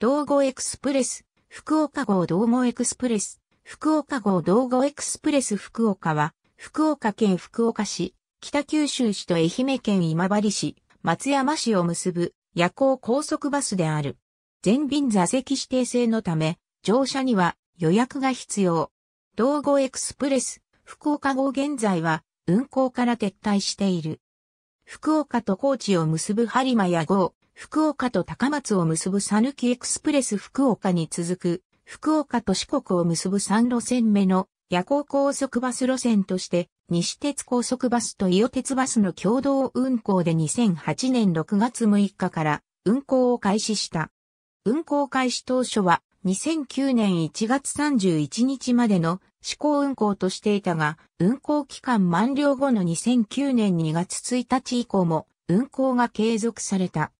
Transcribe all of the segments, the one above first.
道後エクスプレス、福岡号道後エクスプレス、福岡号道後エクスプレス福岡は、福岡県福岡市、北九州市と愛媛県今治市、松山市を結ぶ夜行高速バスである。全便座席指定制のため、乗車には予約が必要。道後エクスプレス、福岡号現在は運行から撤退している。福岡と高知を結ぶ播磨屋号、福岡と高松を結ぶさぬきエクスプレス福岡に続く、福岡と四国を結ぶ3路線目の夜行高速バス路線として、西鉄高速バスと伊予鉄バスの共同運行で2008年6月6日から運行を開始した。運行開始当初は2009年1月31日までの試行運行としていたが、運行期間満了後の2009年2月1日以降も運行が継続された。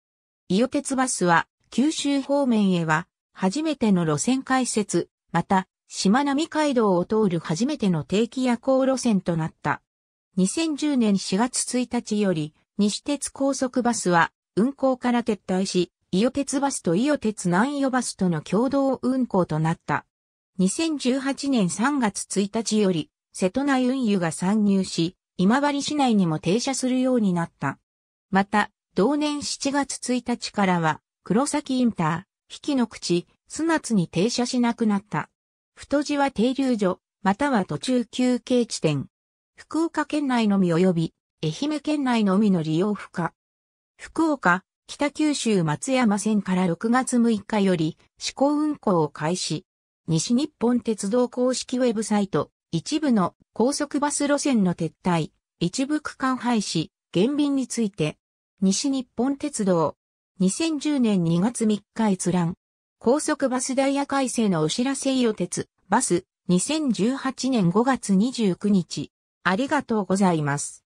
伊予鉄バスは、九州方面へは、初めての路線開設、また、島並海道を通る初めての定期夜行路線となった。2010年4月1日より、西鉄高速バスは、運行から撤退し、伊予鉄バスと伊予鉄南伊予バスとの共同運行となった。2018年3月1日より、瀬戸内運輸が参入し、今治市内にも停車するようになった。また、同年7月1日からは、黒崎インター、引きの口、砂津に停車しなくなった。太字は停留所、または途中休憩地点。福岡県内のみ及び、愛媛県内のみの利用不可。福岡、北九州松山線から6月6日より試行運行を開始。西日本鉄道公式ウェブサイト、一部の高速バス路線の撤退、一部区間廃止、減便について、西日本鉄道。2010年2月3日閲覧。高速バスダイヤ改正のお知らせ予鉄、バス、2018年5月29日。ありがとうございます。